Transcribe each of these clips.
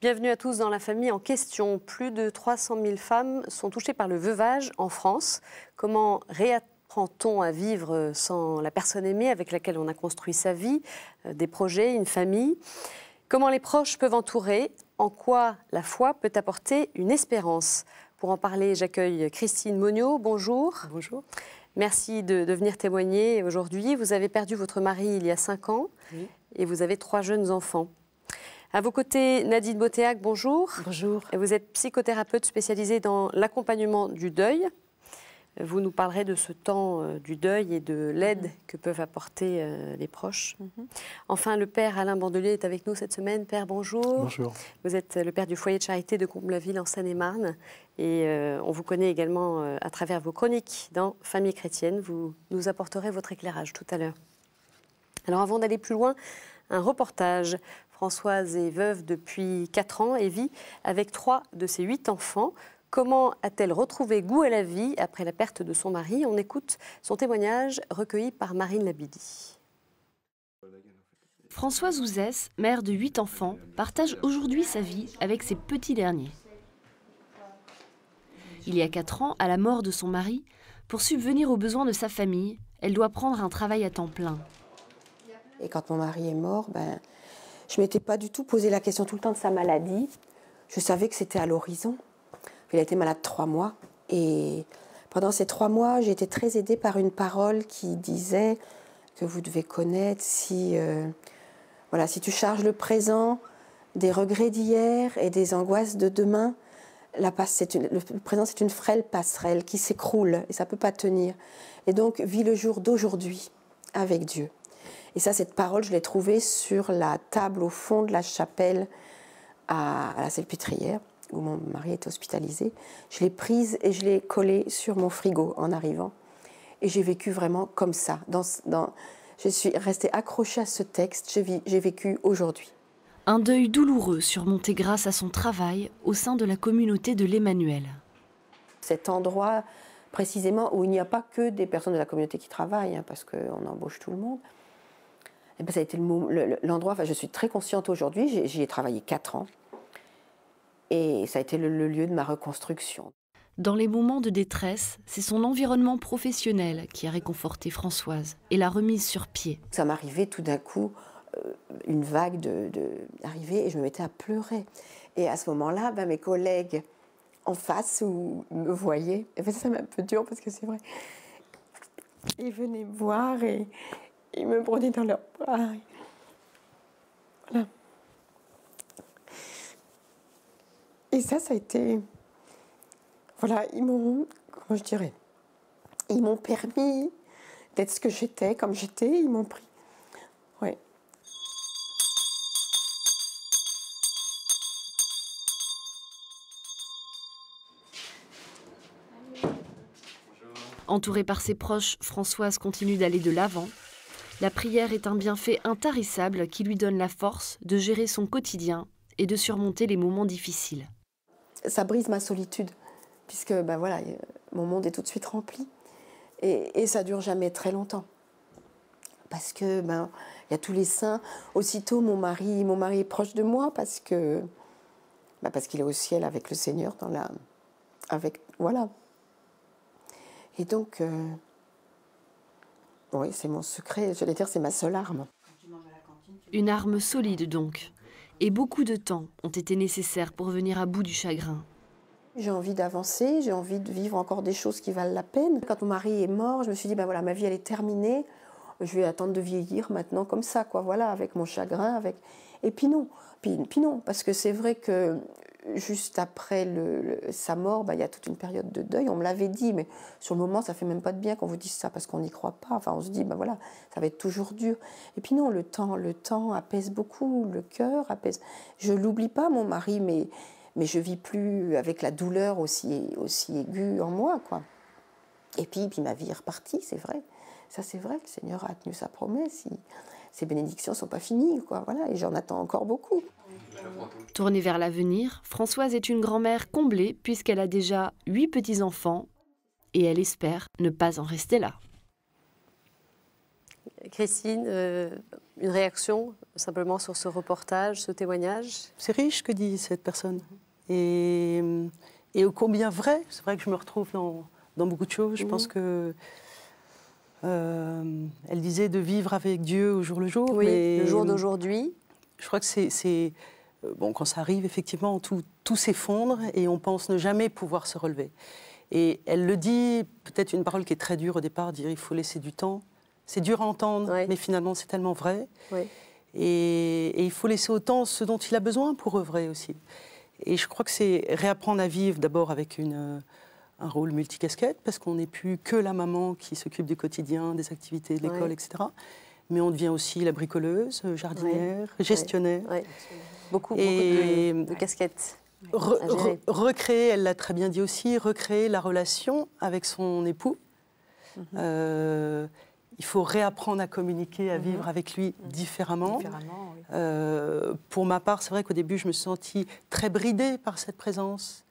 Bienvenue à tous dans la famille en question. Plus de 300 000 femmes sont touchées par le veuvage en France. Comment réapprend-on à vivre sans la personne aimée avec laquelle on a construit sa vie, euh, des projets, une famille Comment les proches peuvent entourer En quoi la foi peut apporter une espérance Pour en parler, j'accueille Christine Monio. Bonjour. Bonjour. Merci de, venir témoigner aujourd'hui. Vous avez perdu votre mari il y a cinq ans et vous avez trois jeunes enfants. À vos côtés, Nadine Botéac, bonjour. Bonjour. Vous êtes psychothérapeute spécialisée dans l'accompagnement du deuil. Vous nous parlerez de ce temps euh, du deuil et de l'aide mhm. que peuvent apporter euh, les proches. Mhm. Enfin, le père Alain Bandelier est avec nous cette semaine. Père, bonjour. Bonjour. Vous êtes euh, le père du foyer de charité de comble la en Seine-et-Marne. Et, on vous connaît également à travers vos chroniques dans Famille chrétienne. Vous nous apporterez votre éclairage tout à l'heure. Alors avant d'aller plus loin, un reportage. Françoise est veuve depuis 4 ans et vit avec 3 de ses 8 enfants. Comment a-t-elle retrouvé goût à la vie après la perte de son mari On écoute son témoignage recueilli par Marine Labidi. Françoise Ouzès, mère de 8 enfants, partage aujourd'hui sa vie avec ses petits derniers. Il y a 4 ans, à la mort de son mari, pour subvenir aux besoins de sa famille, elle doit prendre un travail à temps plein. Et quand mon mari est mort, ben, je ne m'étais pas du tout posé la question tout le temps de sa maladie. Je savais que c'était à l'horizon. Il a été malade trois mois. Et pendant ces trois mois, j'ai été très aidée par une parole qui disait que vous devez connaître si, euh, voilà, si tu charges le présent des regrets d'hier et des angoisses de demain, la passe, le présent c'est une frêle passerelle qui s'écroule et ça ne peut pas tenir. Et donc vis le jour d'aujourd'hui avec Dieu. Et ça, cette parole, je l'ai trouvée sur la table au fond de la chapelle à, la Salpêtrière, où mon mari était hospitalisé. Je l'ai prise et je l'ai collée sur mon frigo en arrivant. Et j'ai vécu vraiment comme ça. Dans, je suis restée accrochée à ce texte. J'ai vécu aujourd'hui. Un deuil douloureux surmonté grâce à son travail au sein de la communauté de l'Emmanuel. Cet endroit précisément où il n'y a pas que des personnes de la communauté qui travaillent, hein, parce qu'on embauche tout le monde, eh ben, ça a été l'endroit. Le, enfin, je suis très consciente aujourd'hui. J'y ai travaillé quatre ans. Et ça a été le, lieu de ma reconstruction. Dans les moments de détresse, c'est son environnement professionnel qui a réconforté Françoise et l'a remise sur pied. Ça m'arrivait tout d'un coup euh, une vague de, et je me mettais à pleurer. Et à ce moment-là, ben, mes collègues en face ou me voyaient, ben, ça m'a un peu dur parce que c'est vrai. Ils venaient me voir et, ils me prenaient dans leur ah Voilà. Et ça, ça a été. Voilà, ils m'ont. Comment je dirais Ils m'ont permis d'être ce que j'étais, comme j'étais, ils m'ont pris. Ouais. Entourée par ses proches, Françoise continue d'aller de l'avant la prière est un bienfait intarissable qui lui donne la force de gérer son quotidien et de surmonter les moments difficiles. Ça brise ma solitude, puisque ben voilà, mon monde est tout de suite rempli. Et, et ça dure jamais très longtemps. Parce que ben il y a tous les saints. Aussitôt, mon mari, mon mari est proche de moi parce que ben parce qu'il est au ciel avec le Seigneur dans la, avec voilà. Et donc, euh, oui, c'est mon secret, j'allais dire, c'est ma seule arme. Une arme solide donc. Et beaucoup de temps ont été nécessaires pour venir à bout du chagrin. J'ai envie d'avancer, j'ai envie de vivre encore des choses qui valent la peine. Quand mon mari est mort, je me suis dit, ben voilà, ma vie elle est terminée, je vais attendre de vieillir maintenant comme ça, quoi, voilà, avec mon chagrin, avec... Et puis non, puis non, parce que c'est vrai que juste après sa mort, bah, il y a toute une période de deuil. On me l'avait dit, mais sur le moment, ça fait même pas de bien qu'on vous dise ça parce qu'on n'y croit pas. Enfin, on se dit, ben voilà, ça va être toujours dur. Et puis non, le temps, le temps apaise beaucoup, le cœur apaise. Je l'oublie pas, mon mari, mais mais je vis plus avec la douleur aussi aussi aiguë en moi, quoi. Et puis, puis ma vie est repartie, c'est vrai. Ça, c'est vrai le Seigneur a tenu sa promesse. si ces bénédictions sont pas finies, quoi. Voilà, et j'en attends encore beaucoup. Tournée vers l'avenir, Françoise est une grand-mère comblée puisqu'elle a déjà huit petits-enfants et elle espère ne pas en rester là. Christine, euh, une réaction simplement sur ce reportage, ce témoignage C'est riche que dit cette personne. Et, et combien vrai, c'est vrai que je me retrouve dans, beaucoup de choses. Je mhm. pense que euh, elle disait de vivre avec Dieu au jour le jour. Oui, le jour d'aujourd'hui. Je crois que c'est. Euh, bon, quand ça arrive, effectivement, tout, tout s'effondre et on pense ne jamais pouvoir se relever. Et elle le dit, peut-être une parole qui est très dure au départ, dire il faut laisser du temps. C'est dur à entendre, mais finalement, c'est tellement vrai. Et, et, il faut laisser au temps ce dont il a besoin pour œuvrer aussi. Et je crois que c'est réapprendre à vivre d'abord avec une un rôle multicasquette, parce qu'on n'est plus que la maman qui s'occupe du quotidien, des activités de l'école, etc. Mais on devient aussi la bricoleuse, jardinière, gestionnaire. Beaucoup, beaucoup de, casquettes. recréer, elle l'a très bien dit aussi, recréer la relation avec son époux. Mhm. Euh, il faut réapprendre à communiquer, à mhm. vivre avec lui mhm. différemment. Euh, pour ma part, c'est vrai qu'au début, je me sentis très bridée par cette présence.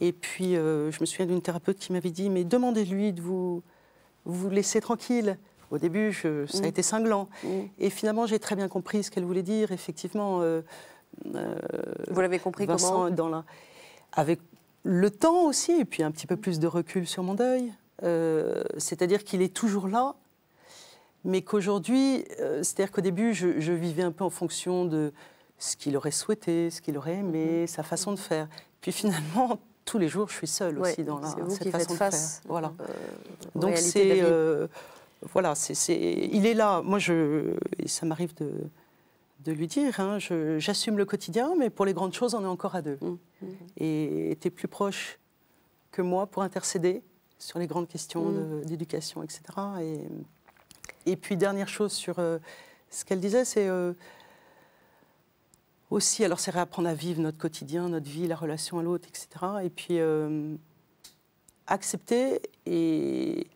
Et puis, euh, je me souviens d'une thérapeute qui m'avait dit, mais demandez-lui de vous, vous laisser tranquille. Au début, je, ça a mm. été cinglant. Mm. Et finalement, j'ai très bien compris ce qu'elle voulait dire, effectivement. Euh, euh, vous l'avez compris comment dans la... Avec le temps aussi, et puis un petit peu plus de recul sur mon deuil. C'est-à-dire qu'il est toujours là, mais qu'aujourd'hui, c'est-à-dire qu'au début, je, vivais un peu en fonction de ce qu'il aurait souhaité, ce qu'il aurait aimé, mm. sa façon de faire. Puis finalement, tous les jours, je suis seule aussi dans cette façon de face. faire. Voilà. Donc c'est euh, voilà, c'est il est là. Moi, je, ça m'arrive de, de lui dire, hein, j'assume le quotidien, mais pour les grandes choses, on est encore à deux. Mmh. Et tu es plus proche que moi pour intercéder sur les grandes questions mmh. d'éducation, etc. Et, et puis dernière chose sur euh, ce qu'elle disait, c'est euh, aussi, alors c'est réapprendre à vivre notre quotidien, notre vie, la relation à l'autre, etc. Et puis euh, accepter et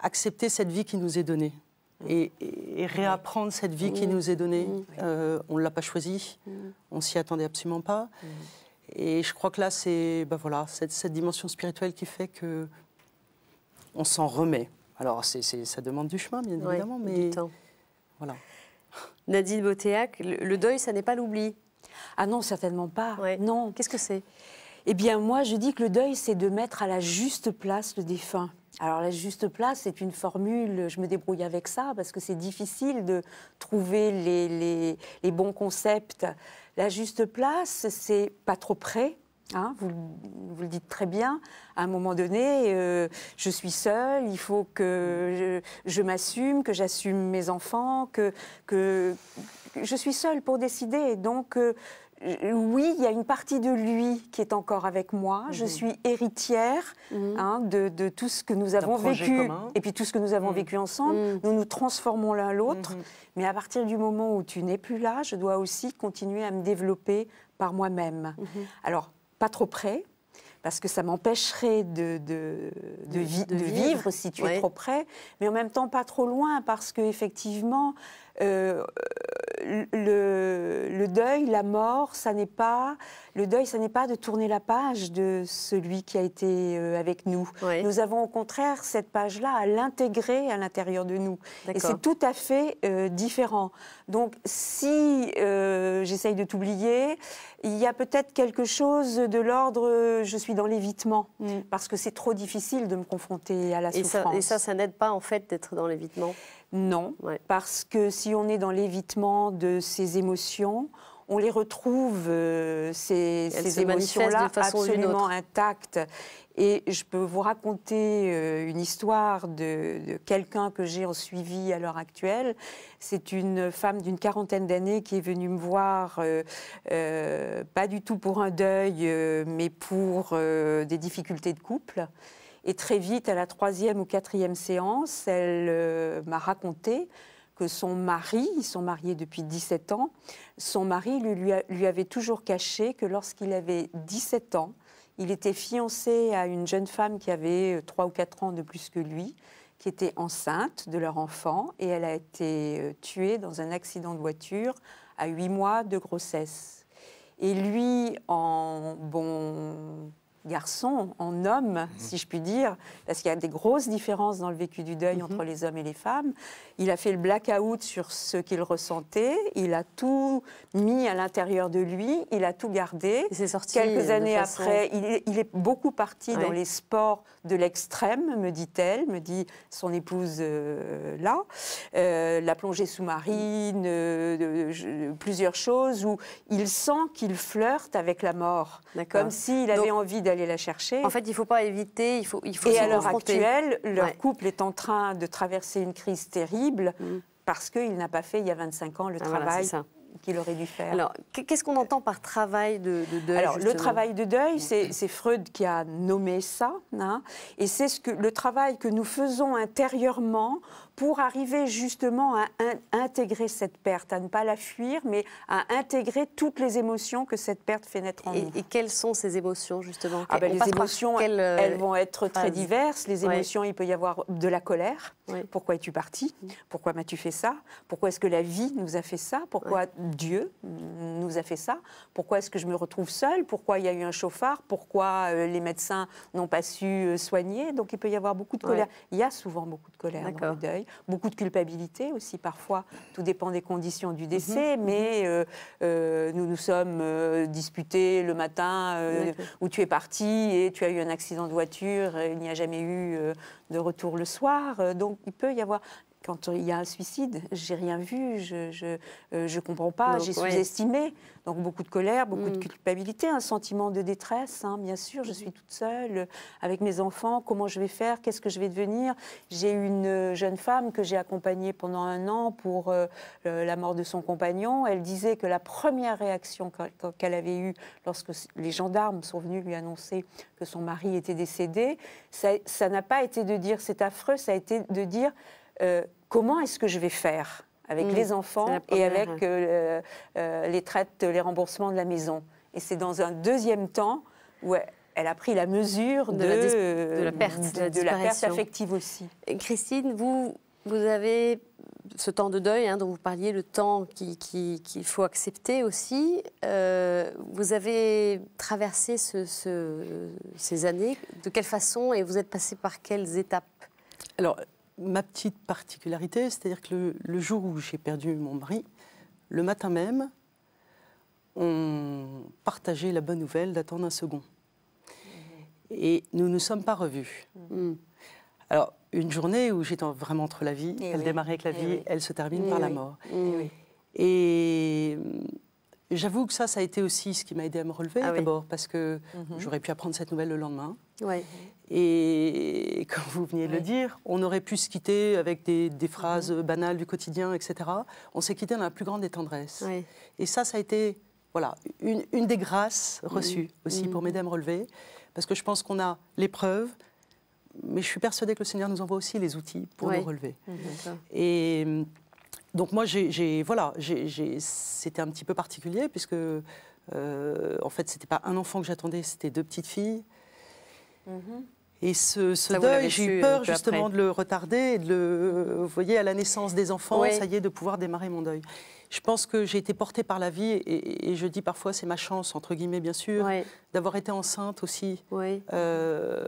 accepter cette vie qui nous est donnée. Et, réapprendre cette vie qui mmh. nous est donnée. Mmh. Euh, on ne l'a pas choisie, mmh. on s'y attendait absolument pas. Et je crois que là, c'est bah voilà, cette, cette, dimension spirituelle qui fait que on s'en remet. Alors, c'est ça demande du chemin, bien évidemment, mais du temps. voilà. Nadine Botéac, le deuil, ça n'est pas l'oubli. Ah non, certainement pas. Non. Qu'est-ce que c'est Eh bien, moi, je dis que le deuil, c'est de mettre à la juste place le défunt. Alors, la juste place, c'est une formule, je me débrouille avec ça, parce que c'est difficile de trouver les bons concepts. La juste place, c'est pas trop près, Hein, vous, le dites très bien, à un moment donné, euh, je suis seule, il faut que je, m'assume, que j'assume mes enfants, que, que, je suis seule pour décider. donc, euh, oui, il y a une partie de lui qui est encore avec moi. Je mhm. suis héritière mhm. hein, de, tout ce que nous avons vécu et puis tout ce que nous avons mhm. vécu ensemble. Nous nous transformons l'un l'autre. Mais à partir du moment où tu n'es plus là, je dois aussi continuer à me développer par moi-même. Alors, pas trop près, parce que ça m'empêcherait de, de, vivre si tu es trop près, mais en même temps pas trop loin, parce que effectivement, euh, euh, le, deuil, la mort, ça n'est pas le deuil, ça n'est pas de tourner la page de celui qui a été euh, avec nous. Nous avons au contraire cette page-là à l'intégrer à l'intérieur de nous. Et c'est tout à fait différent. Donc si j'essaye de t'oublier, il y a peut-être quelque chose de l'ordre je suis dans l'évitement mm. parce que c'est trop difficile de me confronter à la et souffrance. et ça, ça n'aide pas en fait d'être dans l'évitement. Non, parce que si on est dans l'évitement de ces émotions, on les retrouve, euh, ces, émotions-là, absolument intactes. Et je peux vous raconter euh, une histoire de, quelqu'un que j'ai suivi à l'heure actuelle. C'est une femme d'une quarantaine d'années qui est venue me voir, euh, pas du tout pour un deuil, mais pour des difficultés de couple. Et très vite, à la troisième ou quatrième séance, elle euh, m'a raconté que son mari, ils sont mariés depuis 17 ans, son mari lui, lui avait toujours caché que lorsqu'il avait 17 ans, il était fiancé à une jeune femme qui avait 3 euh, ou 4 ans de plus que lui, qui était enceinte de leur enfant, et elle a été euh, tuée dans un accident de voiture à 8 mois de grossesse. Et lui, en bon garçon, en homme, mhm. si je puis dire, parce qu'il y a des grosses différences dans le vécu du deuil mhm. entre les hommes et les femmes. Il a fait le blackout sur ce qu'il ressentait, il a tout mis à l'intérieur de lui, il a tout gardé. sorti Quelques euh, années après, il est, beaucoup parti dans les sports de l'extrême, me dit-elle, me dit son épouse euh, là, euh, la plongée sous-marine, plusieurs choses où il sent qu'il flirte avec la mort, comme s'il avait envie d'être la chercher. En fait, il ne faut pas éviter, il faut, il faut Et à l'heure actuelle, leur couple est en train de traverser une crise terrible mm. parce qu'il n'a pas fait, il y a 25 ans, le ah, travail qu'il aurait dû faire. Alors, qu'est-ce qu'on entend par travail de, deuil Alors, le travail de deuil, c'est Freud qui a nommé ça, hein, et c'est ce que le travail que nous faisons intérieurement pour arriver justement à intégrer cette perte, à ne pas la fuir, mais à intégrer toutes les émotions que cette perte fait naître en et, nous. Et quelles sont ces émotions justement ah, ben, Les émotions, euh, elles vont être très diverses. Les émotions, il peut y avoir de la colère. Pourquoi es-tu parti mm. Pourquoi m'as-tu fait ça Pourquoi est-ce que la vie nous a fait ça Pourquoi Dieu nous a fait ça Pourquoi est-ce que je me retrouve seule Pourquoi il y a eu un chauffard Pourquoi euh, les médecins n'ont pas su euh, soigner Donc il peut y avoir beaucoup de colère. Il y a souvent beaucoup de colère dans le deuil beaucoup de culpabilité aussi parfois. Tout dépend des conditions du décès, mhm, mhm. mais euh, euh, nous nous sommes euh, disputés le matin où tu es parti et tu as eu un accident de voiture, il n'y a jamais eu de retour le soir. donc il peut y avoir quand il y a un suicide, j'ai rien vu, je je, euh, je comprends pas, j'ai sous-estimé. Donc beaucoup de colère, beaucoup de mm. culpabilité, un sentiment de détresse, hein, bien sûr. Je suis toute seule euh, avec mes enfants. Comment je vais faire Qu'est-ce que je vais devenir J'ai une euh, jeune femme que j'ai accompagnée pendant un an pour la mort de son compagnon. Elle disait que la première réaction qu'elle avait eue lorsque les gendarmes sont venus lui annoncer que son mari était décédé, ça n'a pas été de dire c'est affreux, ça a été de dire euh, comment est-ce que je vais faire avec mm, les enfants et avec euh, euh, les traites, les remboursements de la maison. Et c'est dans un deuxième temps où elle a pris la mesure de, la, perte, de, la, affective aussi. Christine, vous, vous avez ce temps de deuil hein, dont vous parliez, le temps qu'il faut accepter aussi. vous avez traversé ce, ces années de quelle façon et vous êtes passé par quelles étapes Alors, ma petite particularité, c'est-à-dire que le, jour où j'ai perdu mon mari, le matin même, on partageait la bonne nouvelle d'attendre un second. Et nous ne nous sommes pas revus. Mm. Alors, une journée où j'étais vraiment entre la vie, eh elle démarrait avec la eh vie, elle se termine eh par la mort. Et, mm, j'avoue que ça, ça a été aussi ce qui m'a aidé à me relever, ah d'abord, parce que mm-hmm. j'aurais pu apprendre cette nouvelle le lendemain. Ouais. Et comme vous veniez de le dire, on aurait pu se quitter avec des, phrases banales du quotidien, etc. On s'est quitté dans la plus grande des tendresses. Et ça, ça a été voilà, une, des grâces reçues mm. aussi pour mm. Mesdames Relevées, parce que je pense qu'on a les preuves, mais je suis persuadée que le Seigneur nous envoie aussi les outils pour nous relever. Et mm, donc moi, j'ai, voilà, c'était un petit peu particulier, puisque euh, en fait, c'était pas un enfant que j'attendais, c'était deux petites filles. Mm-hmm. Et ce, deuil, j'ai eu euh, peur justement de le retarder de le, euh, vous voyez, à la naissance des enfants, ça y est, de pouvoir démarrer mon deuil. Je pense que j'ai été portée par la vie et, je dis parfois c'est ma chance, entre guillemets bien sûr, d'avoir été enceinte aussi euh,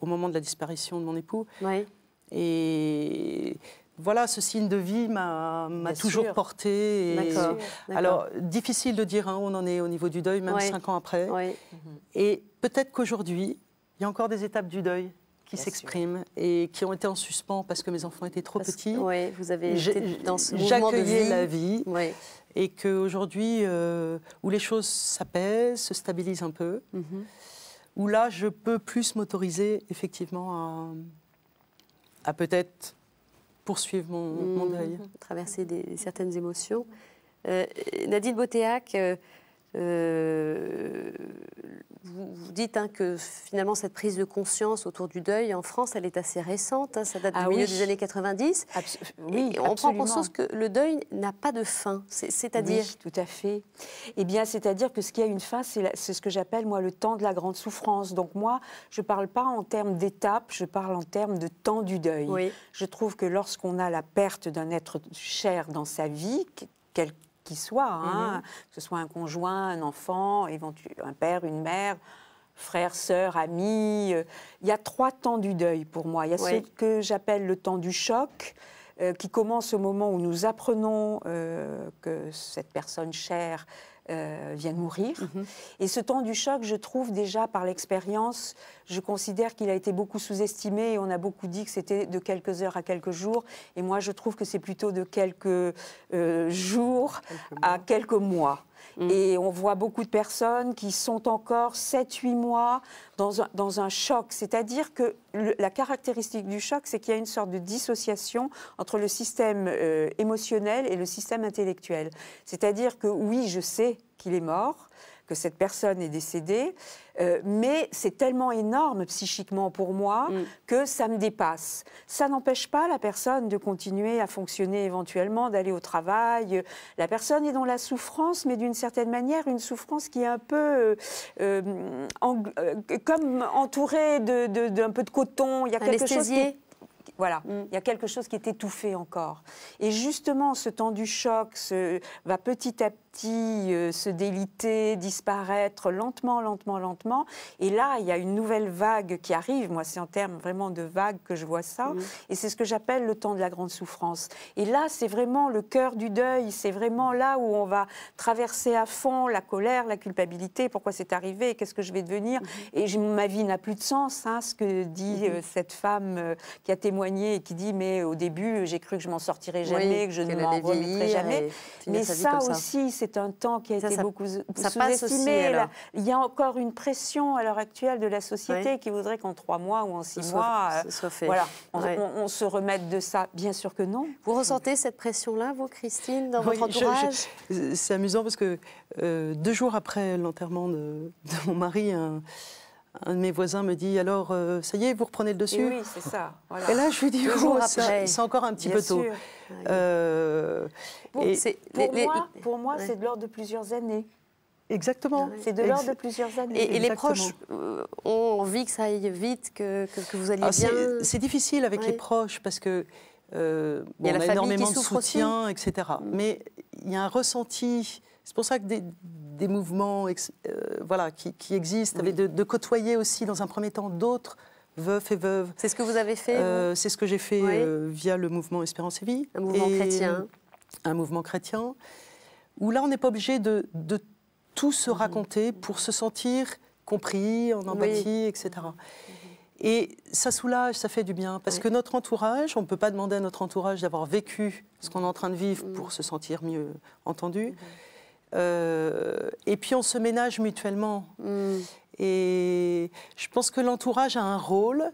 au moment de la disparition de mon époux. Et voilà, ce signe de vie m'a toujours portée. porté. Alors, difficile de dire, hein, on en est au niveau du deuil, même cinq ans après. Et peut-être qu'aujourd'hui, il y a encore des étapes du deuil qui s'expriment et qui ont été en suspens parce que mes enfants étaient trop petits. Oui, vous avez été dans ce mouvement de vie. la vie. Et qu'aujourd'hui, euh, où les choses s'apaisent, se stabilisent un peu, mhm. où là, je peux plus m'autoriser effectivement à, à peut-être poursuivre mon, mhm. deuil. Traverser des, certaines émotions. Euh, Nadine Botéac, euh, euh, vous, dites hein, que finalement cette prise de conscience autour du deuil en France, elle est assez récente, hein, ça date du ah milieu des années 90. oui, et on prend conscience que le deuil n'a pas de fin, c'est-à-dire oui, tout à fait. Eh bien, c'est-à-dire que ce qui a une fin, c'est ce que j'appelle moi le temps de la grande souffrance. Donc moi, je ne parle pas en termes d'étapes, je parle en termes de temps du deuil. Je trouve que lorsqu'on a la perte d'un être cher dans sa vie, quelqu'un, soit, hein. mhm. que ce soit un conjoint, un enfant, un père, une mère, frère, sœur, ami. Euh, il y a trois temps du deuil pour moi. Il y a ce que j'appelle le temps du choc, euh, qui commence au moment où nous apprenons euh, que cette personne chère euh, viennent mourir. Mhm. Et ce temps du choc, je trouve déjà par l'expérience, je considère qu'il a été beaucoup sous-estimé et on a beaucoup dit que c'était de quelques heures à quelques jours. Et moi, je trouve que c'est plutôt de quelques euh, jours à quelques mois. Mm. Et on voit beaucoup de personnes qui sont encore 7-8 mois dans un, choc. C'est-à-dire que la caractéristique du choc, c'est qu'il y a une sorte de dissociation entre le système euh, émotionnel et le système intellectuel. C'est-à-dire que oui, je sais qu'il est mort, que cette personne est décédée, euh, mais c'est tellement énorme psychiquement pour moi mm. que ça me dépasse. Ça n'empêche pas la personne de continuer à fonctionner éventuellement, d'aller au travail. La personne est dans la souffrance, mais d'une certaine manière, une souffrance qui est un peu euh, euh, comme entourée d'un peu de coton. Il y a quelque chose qui voilà, mm. il y a quelque chose qui est étouffé encore. Et justement, ce temps du choc va petit à petit euh, se déliter, disparaître lentement, lentement, lentement. Et là, il y a une nouvelle vague qui arrive. Moi, c'est en termes vraiment de vague que je vois ça. Mm. Et c'est ce que j'appelle le temps de la grande souffrance. Et là, c'est vraiment le cœur du deuil. C'est vraiment là où on va traverser à fond la colère, la culpabilité. Pourquoi c'est arrivé Qu'est-ce que je vais devenir mm-hmm. Et ma vie n'a plus de sens. Hein, ce que dit mm-hmm. euh, cette femme euh, qui a témoigné et qui dit mais au début j'ai cru que je m'en sortirais jamais, que je ne m'en remettrais jamais. Mais ça, aussi, c'est un temps qui a été beaucoup sous-estimé. Il y a encore une pression à l'heure actuelle de la société qui voudrait qu'en trois mois ou en six mois, voilà, on, se remette de ça. Bien sûr que non. Vous ressentez cette pression-là, vous, Christine, dans votre entourage C'est amusant parce que euh, deux jours après l'enterrement de, mon mari, un de mes voisins me dit alors euh, ça y est, vous reprenez le dessus. Et oui, c'est ça. Et là, je lui dis oh, c'est encore un petit peu tôt. Euh, pour, moi, c'est de l'ordre de plusieurs années. Exactement. Ah c'est de l'ordre de plusieurs années. Et, les proches euh, ont envie que ça aille vite, que, vous alliez ah, bien. C'est difficile avec les proches parce que il a énormément de soutien, etc. Mm. Mais il y a un ressenti. C'est pour ça que des, des mouvements euh, voilà, qui, existent, mais de, côtoyer aussi dans un premier temps d'autres veufs et veuves. C'est ce que vous avez fait euh, C'est ce que j'ai fait euh, via le mouvement Espérance et Vie. Un mouvement chrétien. Un mouvement chrétien, où là on n'est pas obligé de, tout se mhm. raconter pour se sentir compris, en empathie, etc. Mhm. Et ça soulage, ça fait du bien, parce que notre entourage, on ne peut pas demander à notre entourage d'avoir vécu ce qu'on est en train de vivre mhm. pour se sentir mieux entendu. Euh, et puis on se ménage mutuellement. Mm. Et je pense que l'entourage a un rôle,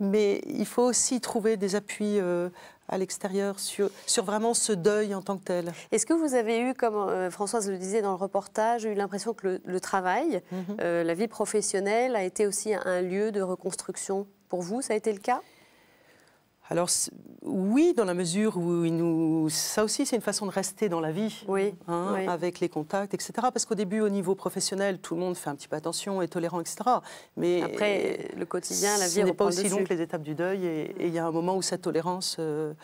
mais il faut aussi trouver des appuis euh, à l'extérieur sur, vraiment ce deuil en tant que tel. Est-ce que vous avez eu, comme euh, Françoise le disait dans le reportage, eu l'impression que le, travail, mm-hmm. la vie professionnelle a été aussi un lieu de reconstruction pour vous Ça a été le cas alors oui, dans la mesure où nous... ça aussi c'est une façon de rester dans la vie, oui, hein, avec les contacts, etc. Parce qu'au début, au niveau professionnel, tout le monde fait un petit peu attention, est tolérant, etc. Mais après, le quotidien, la vie, n'est pas aussi long que les étapes du deuil, et il y a un moment où cette tolérance. Euh,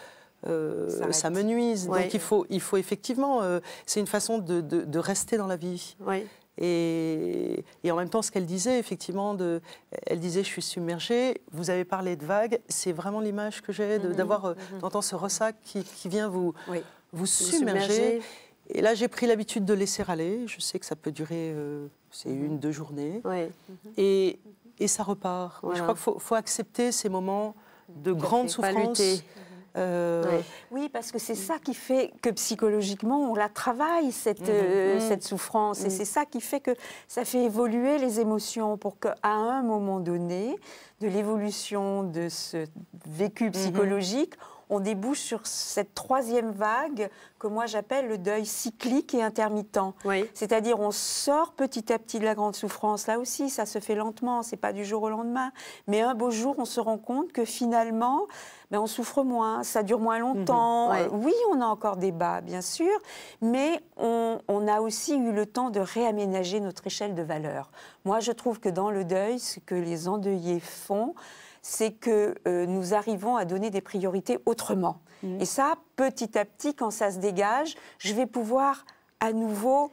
ça euh, menuise. Donc il faut, il faut effectivement, euh, c'est une façon de, de, rester dans la vie. Oui. Et, en même temps, ce qu'elle disait, effectivement, de, elle disait Je suis submergée, vous avez parlé de vagues, c'est vraiment l'image que j'ai mhm. d'avoir, euh, mhm. d'entendre ce ressac qui, vient vous, vous submerger. et là, j'ai pris l'habitude de laisser aller. Je sais que ça peut durer, euh, c'est une, deux journées. Et, et, ça repart. Je crois qu'il faut, accepter ces moments de grande souffrance. Euh, oui. parce que c'est mm. ça qui fait que psychologiquement, on la travaille, cette, mm-hmm. euh, mm. souffrance. Et mm. c'est ça qui fait que ça fait évoluer les émotions pour qu'à un moment donné, de l'évolution de ce vécu mm-hmm. psychologique, on débouche sur cette troisième vague que moi j'appelle le deuil cyclique et intermittent. C'est-à-dire on sort petit à petit de la grande souffrance. Là aussi, ça se fait lentement, c'est pas du jour au lendemain. Mais un beau jour, on se rend compte que finalement, ben, on souffre moins, ça dure moins mhm. longtemps. Euh, oui, on a encore des bas, bien sûr, mais on, on a aussi eu le temps de réaménager notre échelle de valeur. Moi, je trouve que dans le deuil, ce que les endeuillés font, c'est que euh, nous arrivons à donner des priorités autrement. Mmh. Et ça, petit à petit, quand ça se dégage, je vais pouvoir à nouveau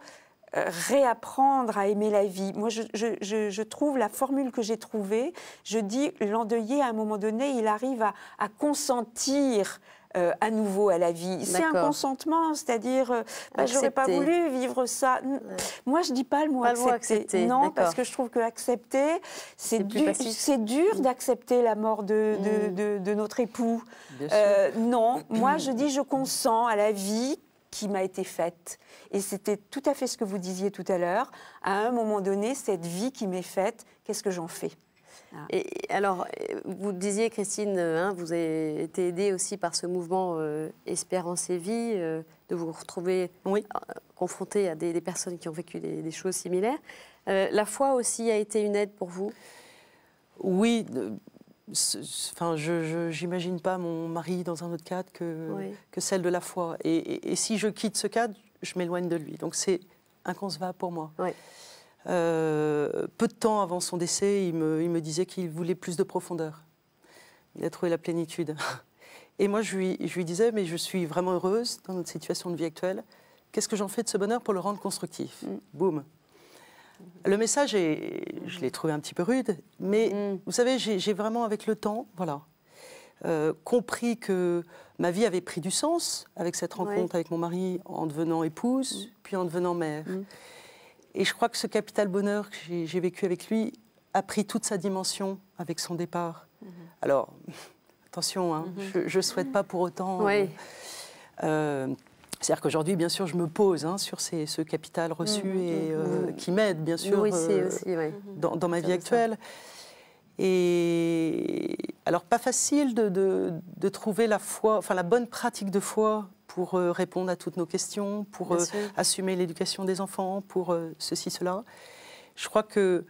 euh, réapprendre à aimer la vie. Moi, je, trouve la formule que j'ai trouvée, je dis l'endeuillé, à un moment donné, il arrive à consentir euh, à nouveau à la vie. C'est un consentement, c'est-à-dire, euh, bah, j'aurais pas voulu vivre ça. Moi, je dis pas le mot accepter. Non, parce que je trouve que accepter, c'est dur, mm. d'accepter la mort de, mm. notre époux. Euh, non, moi, je dis, je consens à la vie qui m'a été faite. Et c'était tout à fait ce que vous disiez tout à l'heure. À un moment donné, cette vie qui m'est faite, qu'est-ce que j'en fais ah. Et, alors, vous disiez, Christine, euh, hein, vous avez été aidée aussi par ce mouvement euh, Espérance et Vie, euh, de vous retrouver confrontée à des, personnes qui ont vécu des, choses similaires. la foi aussi a été une aide pour vous Oui. Enfin, je n'imagine pas mon mari dans un autre cadre que, que celle de la foi. Et, et, si je quitte ce cadre, je m'éloigne de lui. Donc c'est inconcevable pour moi. Oui. Euh, peu de temps avant son décès, il me, disait qu'il voulait plus de profondeur. Il a trouvé la plénitude. Et moi, je lui, je lui disais, mais je suis vraiment heureuse dans notre situation de vie actuelle. Qu'est-ce que j'en fais de ce bonheur pour le rendre constructif mm. Boum. Le message, est, je l'ai trouvé un petit peu rude, mais mm. vous savez, j'ai vraiment, avec le temps, voilà, euh, compris que ma vie avait pris du sens avec cette rencontre avec mon mari en devenant épouse, mm. puis en devenant mère. Et je crois que ce capital bonheur que j'ai vécu avec lui a pris toute sa dimension avec son départ. Mm-hmm. Alors, attention, hein, mm-hmm. je ne souhaite pas pour autant... Euh, c'est-à-dire qu'aujourd'hui, bien sûr, je me pose hein, sur ce capital reçu mm-hmm. et euh, qui m'aide, bien sûr, euh, dans, ma vie actuelle. Et alors, pas facile de, de, trouver la foi, enfin la bonne pratique de foi pour euh, répondre à toutes nos questions, pour euh, assumer l'éducation des enfants, pour euh, ceci, cela. Je crois que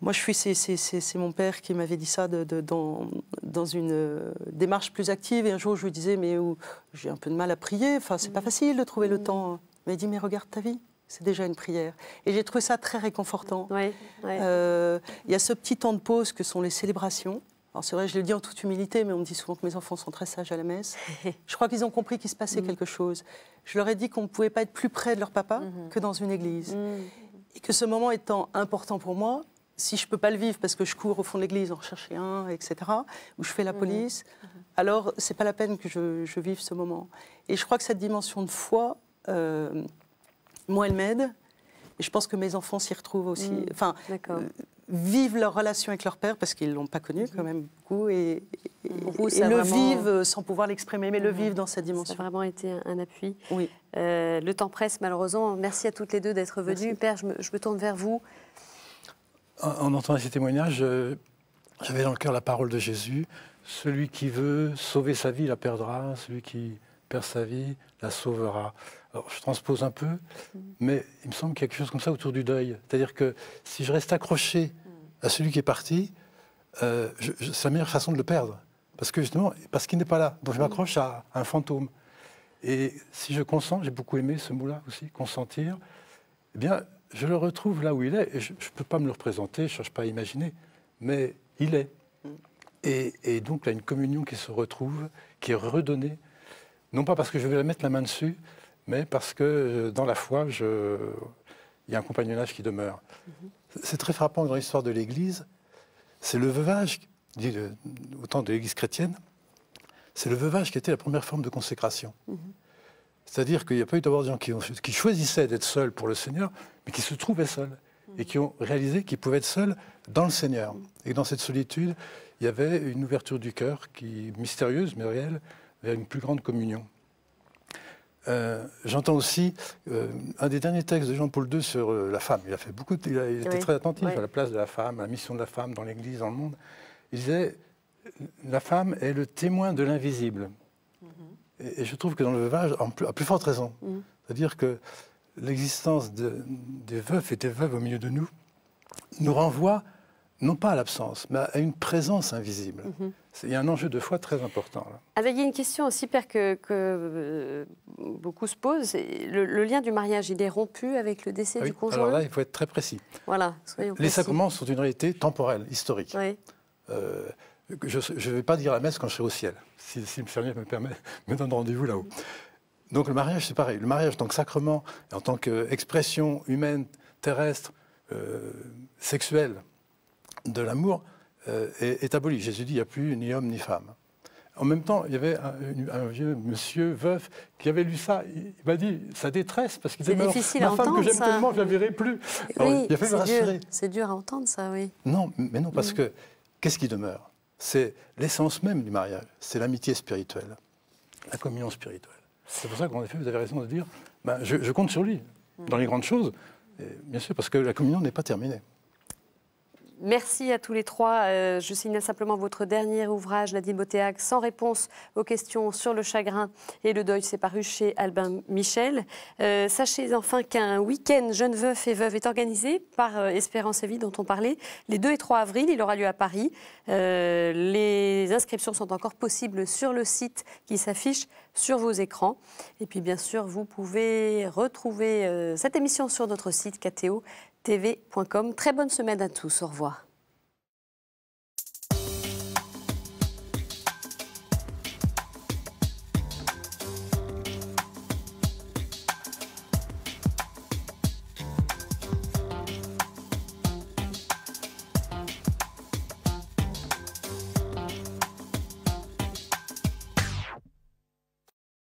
moi, je suis, c'est mon père qui m'avait dit ça dans, une démarche plus active. Et un jour, je lui disais, mais j'ai un peu de mal à prier. Enfin, c'est pas facile de trouver le temps. Mais il dit, mais regarde ta vie. C'est déjà une prière. Et j'ai trouvé ça très réconfortant. Il y a ce petit temps de pause que sont les célébrations. Alors c'est vrai, je le dis en toute humilité, mais on me dit souvent que mes enfants sont très sages à la messe. je crois qu'ils ont compris qu'il se passait mm. quelque chose. Je leur ai dit qu'on ne pouvait pas être plus près de leur papa mm-hmm. que dans une église. Mm. Et que ce moment étant important pour moi, si je ne peux pas le vivre parce que je cours au fond de l'église en rechercher un, etc., ou je fais la mm-hmm. police, mm-hmm. alors c'est pas la peine que je, vive ce moment. Et je crois que cette dimension de foi, euh, moi, elle m'aide. Et je pense que mes enfants s'y retrouvent aussi. Mm. Enfin, euh, vivent leur relation avec leur père, parce qu'ils ne l'ont pas connu quand mhm. même beaucoup, et, le vivent euh, sans pouvoir l'exprimer, mais le mhm. vivent dans cette dimension. Ça a vraiment été un, appui. Oui. Euh, le temps presse, malheureusement. Merci à toutes les deux d'être venues. Père, je me, tourne vers vous. En, en entendant ces témoignages, euh, j'avais dans le cœur la parole de Jésus. Celui qui veut sauver sa vie la perdra, celui qui perd sa vie la sauvera. Alors, je transpose un peu, mhm. mais il me semble qu'il y a quelque chose comme ça autour du deuil. C'est-à-dire que si je reste accroché à celui qui est parti, euh, c'est la meilleure façon de le perdre. Parce que justement, parce qu'il n'est pas là. Donc je mm. m'accroche à, un fantôme. Et si je consens, j'ai beaucoup aimé ce mot-là aussi, consentir, eh bien, je le retrouve là où il est. je ne peux pas me le représenter, je ne cherche pas à imaginer, mais il est. Mm. Et, et, donc, là, une communion qui se retrouve, qui est redonnée, non pas parce que je vais la mettre la main dessus, mais parce que euh, dans la foi, il y a un compagnonnage qui demeure. Mm-hmm. C'est très frappant dans l'histoire de l'Église, c'est le veuvage, dit autant au de l'Église chrétienne, c'est le veuvage qui était la première forme de consécration. Mhm. C'est-à-dire qu'il n'y a pas eu d'abord des gens qui, qui choisissaient d'être seuls pour le Seigneur, mais qui se trouvaient seuls mhm. et qui ont réalisé qu'ils pouvaient être seuls dans le Seigneur. Mhm. Et dans cette solitude, il y avait une ouverture du cœur qui mystérieuse mais réelle vers une plus grande communion. Euh, j'entends aussi euh, un des derniers textes de Jean-Paul II sur euh, la femme. Il a fait beaucoup, de, il, était très attentif à la place de la femme, à la mission de la femme dans l'Église, dans le monde. Il disait la femme est le témoin de l'invisible. Mhm. et, je trouve que dans le veuvage, plus, à plus forte raison, mhm. c'est-à-dire que l'existence de, des veufs et des veuves au milieu de nous nous renvoie non pas à l'absence, mais à une présence invisible. Mhm. Il y a un enjeu de foi très important. Ah, il y a une question aussi, Père, que, euh, beaucoup se posent. Le, lien du mariage, il est rompu avec le décès ah du conjoint Alors là, il faut être très précis. Voilà, Les sacrements sont une réalité temporelle, historique. Euh, je ne vais pas dire la messe quand je serai au ciel, si, si fermier me permet, me donne rendez-vous là-haut. Donc le mariage, c'est pareil. Le mariage en tant que sacrement, en tant qu'expression humaine, terrestre, euh, sexuelle, de l'amour euh, est, aboli Jésus dit, il n'y a plus ni homme ni femme. En même temps, il y avait un, vieux monsieur, veuf, qui avait lu ça. Il m'a dit ça détresse, parce qu'il disait ma femme que j'aime tellement, je ne la verrai plus. il a fait rassurer. C'est dur à entendre, ça, oui. Non, mais non, parce mm. que qu'est-ce qui demeure C'est l'essence même du mariage. C'est l'amitié spirituelle, la communion spirituelle. C'est pour ça qu'en effet, vous avez raison de dire ben, je, compte sur lui. Mm. Dans les grandes choses, bien sûr, parce que la communion n'est pas terminée. Merci à tous les trois. Euh, je signale simplement votre dernier ouvrage, La Botéac, sans réponse aux questions sur le chagrin et le deuil. C'est paru chez Albin Michel. Euh, sachez enfin qu'un week-end jeune veuf et veuve est organisé par euh, Espérance et Vie dont on parlait. Les 2 et 3 avril, il aura lieu à Paris. les inscriptions sont encore possibles sur le site qui s'affiche sur vos écrans. Et puis bien sûr, vous pouvez retrouver cette émission sur notre site KTO tv.com. Très bonne semaine à tous. Au revoir.